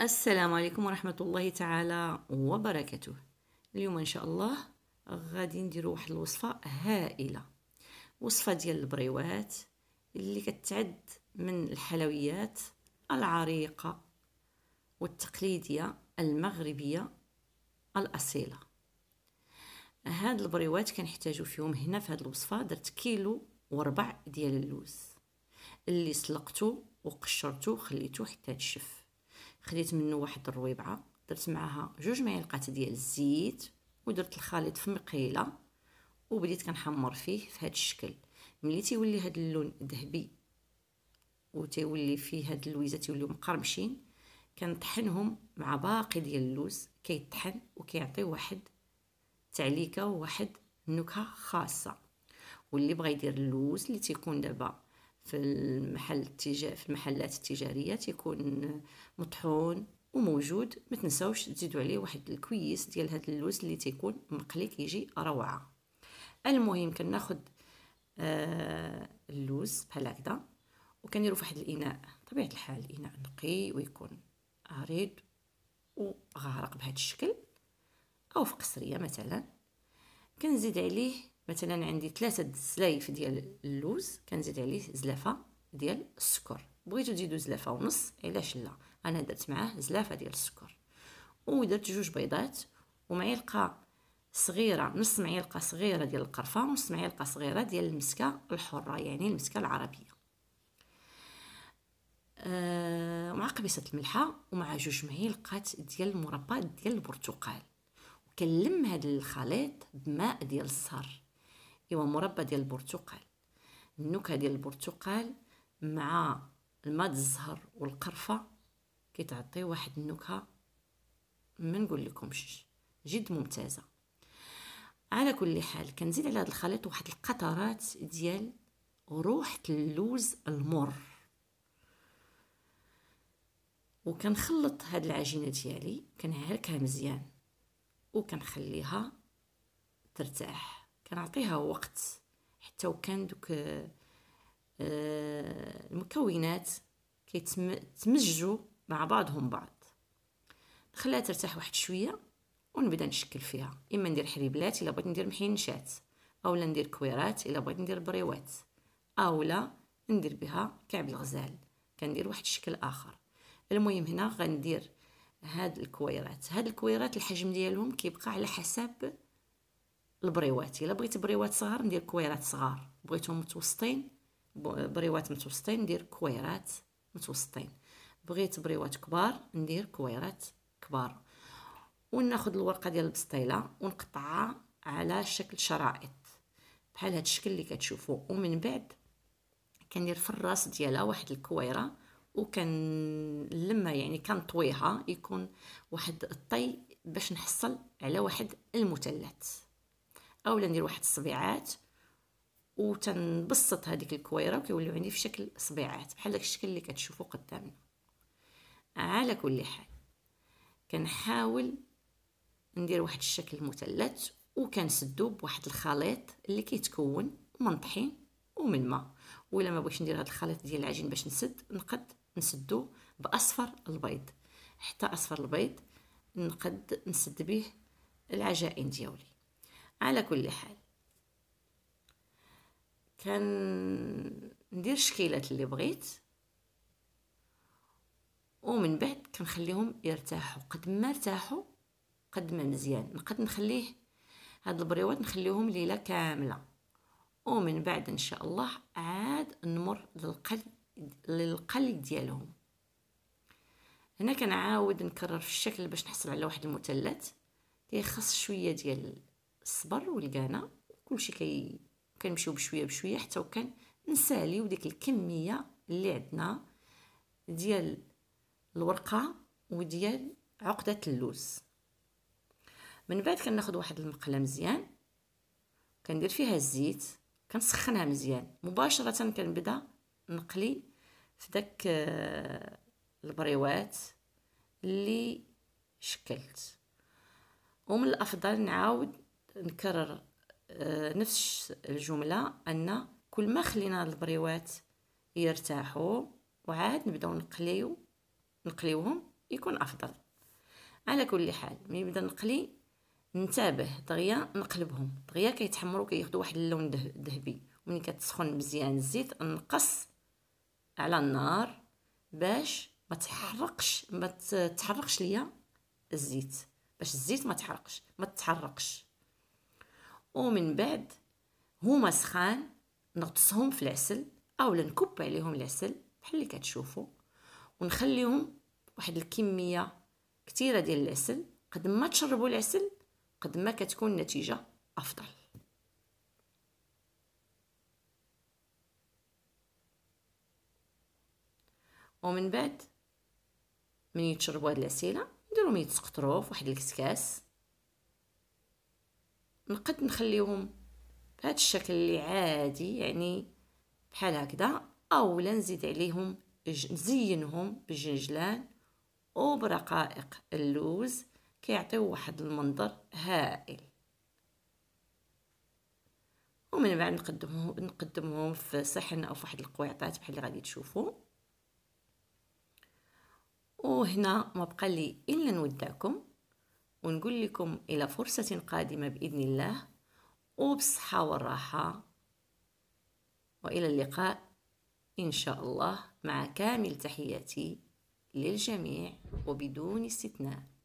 السلام عليكم ورحمة الله تعالى وبركاته اليوم إن شاء الله غادي نديرو واحد الوصفة هائلة وصفة ديال البريوات اللي كتعد من الحلويات العريقة والتقليدية المغربية الأصيلة هاد البريوات كنحتاجو فيهم هنا في هاد الوصفة درت كيلو وربع ديال اللوز اللي سلقتو وقشرتو وخليتو حتى تشف خديت منه واحد الرويبعه درت معاها جوج معلقات ديال الزيت ودرت الخليط في مقيله وبديت كنحمر فيه في هذا الشكل ملي تيولي هذا اللون ذهبي وتيولي فيه هاد اللويزه تيوليو مقرمشين كنطحنهم مع باقي ديال اللوز كيطحن وكيعطي واحد تعليكه وواحد نكهه خاصه واللي بغى يدير اللوز اللي تيكون دابا في المحل التجا... في المحلات التجاريه تيكون مطحون وموجود ما تنساوش تزيدوا عليه واحد الكويس ديال هذا اللوز اللي تيكون مقلي كيجي روعه المهم كناخذ آه اللوز بحال هكذا وكنديرو فواحد الاناء طبيعه الحال اناء نقي ويكون عريض وغارق بهذا الشكل او في قصريه مثلا كنزيد عليه مثلا عندي ثلاثة سلايف ديال اللوز كنزيد عليه زلافة ديال السكر بغيتو تزيدو زلافة ونص علاش لا انا درت معاه زلافة ديال السكر ودرت جوج بيضات ومعلقة صغيرة نص معلقة صغيرة ديال القرفة ونص معلقة صغيرة ديال المسكة الحرة يعني المسكة العربية آه، مع قبيصة الملحة ومع جوج معلقات ديال المربى ديال البرتقال وكنلم هذا الخليط بماء ديال الصهر ايوا مربى ديال البرتقال النكهه ديال البرتقال مع الماء الزهر والقرفه كتعطي واحد النكهه ما نقول لكمش جد ممتازه على كل حال كنزيد على هذا الخليط واحد القطرات ديال روحه اللوز المر وكنخلط هاد العجينه ديالي كنعركها مزيان وكنخليها ترتاح كنعطيها وقت حتى وكان دوك آه، المكونات كيتمزجوا مع بعضهم بعض نخليها ترتاح واحد شويه ونبدا نشكل فيها اما ندير حريبلات الا بغيت ندير محينشات اولا ندير كويرات الا بغيت ندير بريوات اولا ندير بها كعب الغزال كندير واحد الشكل اخر المهم هنا غندير هاد الكويرات هاد الكويرات الحجم ديالهم كيبقى على حسب البريوات الا بغيت بريوات صغار ندير كويرات صغار بغيتهم متوسطين بريوات متوسطين ندير كويرات متوسطين بغيت بريوات كبار ندير كويرات كبار وناخذ الورقه ديال البسطيله ونقطعها على شكل شرائط بحال هذا الشكل اللي كتشوفوا ومن بعد كندير في الراس ديالها واحد الكويره وكنلمها يعني كنطويها يكون واحد الطي باش نحصل على واحد المثلث اولا ندير واحد الصبيعات وتنبسط هذيك الكويره وكيوليو عندي في شكل صبيعات بحال داك الشكل اللي كتشوفوا قدامنا على كل حال كنحاول ندير واحد الشكل مثلث وكنسدو بواحد الخليط اللي كيتكون من طحين ومن ماء ولا ما بغيتش ندير هذا الخليط ديال العجين باش نسد نقد نسدو باصفر البيض حتى اصفر البيض نقد نسد به العجائن ديالي على كل حال كان ندير شكيلات اللي بغيت ومن بعد كنخليهم يرتاحوا قد ما ارتاحوا قد ما مزيان نقد نخليه هاد البريوات نخليهم ليله كامله ومن بعد ان شاء الله عاد نمر للقل للقلي ديالهم هنا كنعاود نكرر في الشكل باش نحصل على واحد المثلث كيخص شويه ديال الصبر والقانا كلشي كي كنمشيو بشويه بشويه حتى وكان نساليو ديك الكميه اللي عندنا ديال الورقه وديال عقده اللوز من بعد كناخذ واحد المقله مزيان كندير فيها الزيت كنسخنها مزيان مباشره كنبدا نقلي في داك آه، البريوات اللي شكلت ومن الافضل نعاود نكرر آه، نفس الجملة أن كل ما خلينا البريوات يرتاحوا وعاد نبداو نقليو نقليوهم يكون أفضل على كل حال ملي نبدا نقلي نتابه دغيا نقلبهم دغيا كيتحمروا كياخذوا واحد اللون ذهبي وملي كتسخن مزيان الزيت نقص على النار باش ما تحرقش ما تحرقش ليا الزيت باش الزيت ما تحرقش ما تحرقش ومن بعد هما سخان نغطسهم في العسل اولا نكب عليهم العسل بحال اللي كتشوفوا ونخليهم واحد الكميه كثيره ديال العسل قد ما تشربوا العسل قد ما كتكون النتيجه افضل ومن بعد من يتشربوا هاد العسيله نديرهم يتسقطروا في واحد الكسكاس نقد نخليهم بهذا الشكل اللي عادي يعني بحال هكذا اولا نزيد عليهم نزينهم بجنجلان وبرقائق اللوز كيعطيو واحد المنظر هائل ومن بعد نقدمهم نقدمهم في صحن او في واحد القويعطات بحال اللي غادي تشوفوا وهنا ما بقى لي الا نودعكم ونقول لكم إلى فرصة قادمة بإذن الله وبصحة والراحة وإلى اللقاء إن شاء الله مع كامل تحياتي للجميع وبدون استثناء